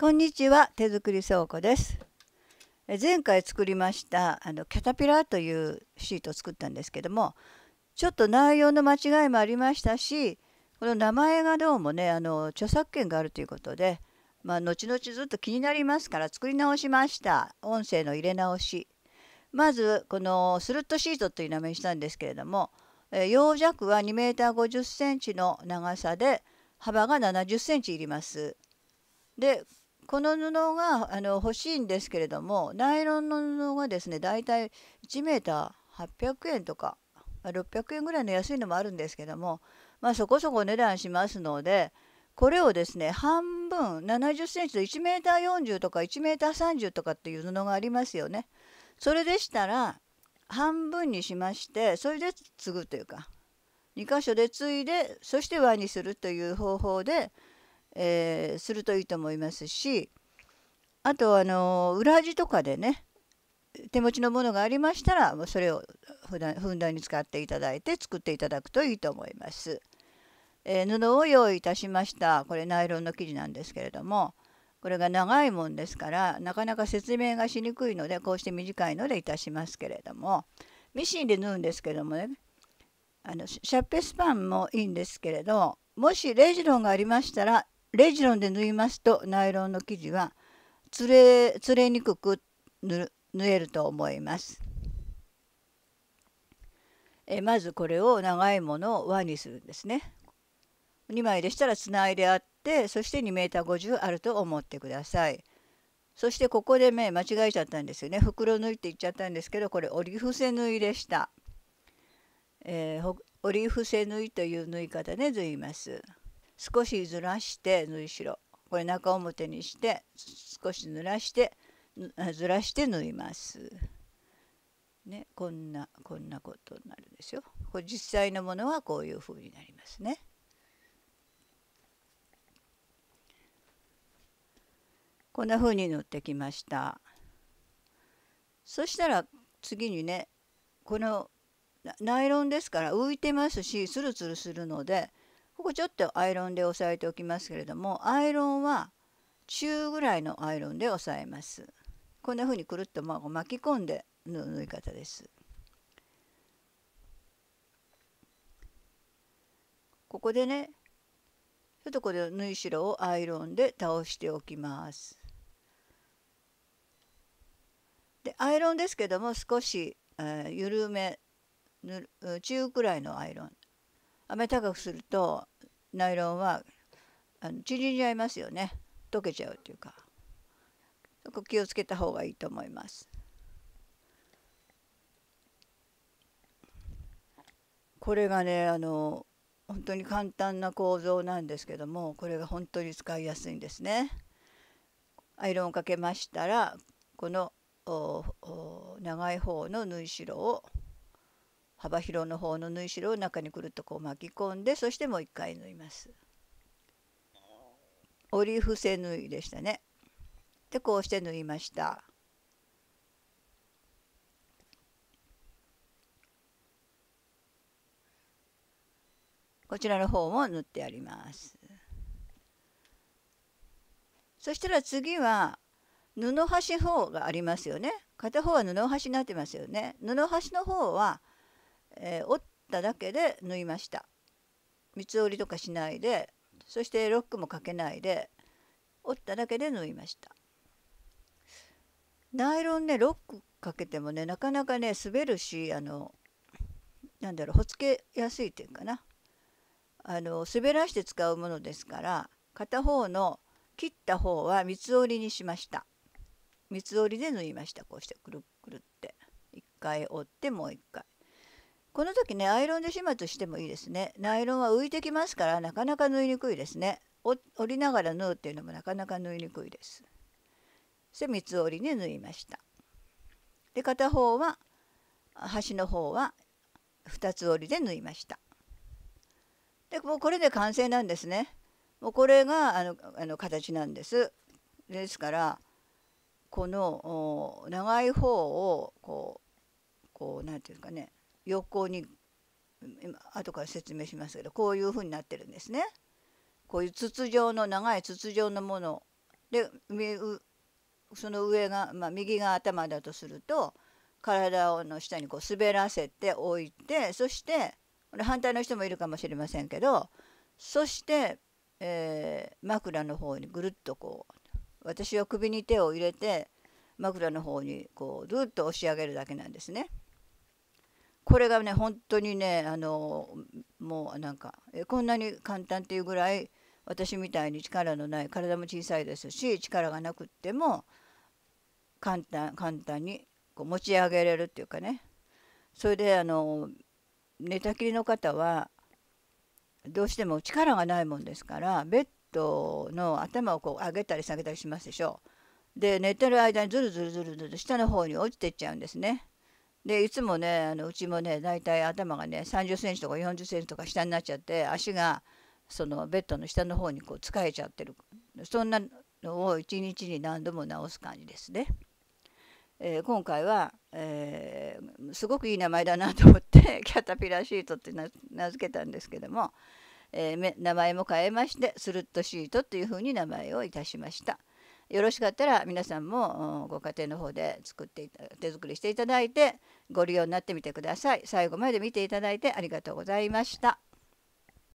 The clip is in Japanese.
こんにちは手作り倉庫です前回作りましたあのキャタピラーというシートを作ったんですけどもちょっと内容の間違いもありましたしこの名前がどうもねあの著作権があるということで、まあ、後々ずっと気になりますから作り直しました音声の入れ直しまずこのスルットシートという名前にしたんですけれども溶弱は 2m50cm の長さで幅が 70cm いります。でこの布があの欲しいんですけれどもナイロンの布がですねだいたい 1m800 円とか600円ぐらいの安いのもあるんですけども、まあ、そこそこ値段しますのでこれをですね半分70 c ンチ 1m40 とか 1m30 とかっていう布がありますよね。それでしたら半分にしましてそれで継ぐというか2箇所で継いでそして輪にするという方法でえー、するといいと思いますしあとあの裏地とかでね手持ちのものがありましたらそれをふだふんだんに使っていただいて作っていただくといいと思います。えー、布を用意いたしましたこれナイロンの生地なんですけれどもこれが長いもんですからなかなか説明がしにくいのでこうして短いのでいたしますけれどもミシンで縫うんですけどもねあのシャッペスパンもいいんですけれどもしレジロンがありましたらレジロンで縫いますとナイロンの生地はつれつれにくく縫えると思います。えまずこれを長いものを輪にするんですね。2枚でしたらつないであってそして 2m50 あると思ってください。そしてここで目、間違えちゃったんですよね。袋縫いって言っちゃったんですけどこれ折り伏せ縫いでした。えー、折り伏せ縫いという縫い方で縫います。少しずらして縫い代これ中表にして少しずらしてずらして縫います。ね、こんなこんなことになるんですよ。これ実際のものはこういう風になりますね。こんな風に縫ってきました。そしたら次にねこのナイロンですから浮いてますしツルツルするのでここちょっとアイロンで押さえておきますけれどもアイロンは中ぐらいのアイロンで押さえます。こんな風にくるっと巻き込んで縫い方です。ここでねちょっとこれ縫い代をアイロンで倒しておきます。でアイロンですけども少し、えー、緩め中くらいのアイロン。あ高くするとナイロンはあの縮んじゃいますよね溶けちゃうというかそこ気をつけた方がいいと思います。これがねあの本当に簡単な構造なんですけどもこれが本当に使いやすいんですね。アイロンをかけましたらこの長い方の縫い代を幅広の方の縫い代を中にくるっとこう巻き込んでそしてもう一回縫います折り伏せ縫いでしたねでこうして縫いましたこちらの方も縫ってありますそしたら次は布端方がありますよね片方は布端になってますよね布端の方はえー、折っただけで縫いました三つ折りとかしないでそしてロックもかけないで折っただけで縫いましたナイロンねロックかけてもねなかなかね滑るしあのなんだろうほつけやすいっていうかなあの滑らして使うものですから片方の切った方は三つ折りにしました三つ折りで縫いましたこうしてくるくるって1回折ってもう1回この時ねアイロンで始末してもいいですねナイロンは浮いてきますからなかなか縫いにくいですね折りながら縫うっていうのもなかなか縫いにくいですで三つ折りに縫いましたで片方は端の方は2つ折りで縫いましたでもうこれで完成なんですねもうこれがあのあの形なんですですからこの長い方をこう何て言うんですかね横に後から説明しますけどこういうふうになってるんですね。こういう筒状の長い筒状のものでその上が、まあ、右が頭だとすると体をの下にこう滑らせておいてそしてこれ反対の人もいるかもしれませんけどそして、えー、枕の方にぐるっとこう私は首に手を入れて枕の方にこうずっと押し上げるだけなんですね。これがね本当にねあのもうなんかこんなに簡単っていうぐらい私みたいに力のない体も小さいですし力がなくっても簡単簡単にこう持ち上げれるっていうかねそれであの寝たきりの方はどうしても力がないもんですからベッドの頭をこう上げたり下げたりしますでしょで寝てる間にズルズルズルズル下の方に落ちてっちゃうんですね。でいつもねあのうちもね大体頭がね3 0センチとか4 0センチとか下になっちゃって足がそのベッドの下の方にこう使えちゃってるそんなのを一日に何度も直す感じですね。えー、今回は、えー、すごくいい名前だなと思って キャタピラシートって名付けたんですけども、えー、名前も変えましてスルッとシートというふうに名前をいたしました。よろしかったら皆さんもご家庭の方で作って手作りしていただいてご利用になってみてください。最後まで見ていただいてありがとうございました。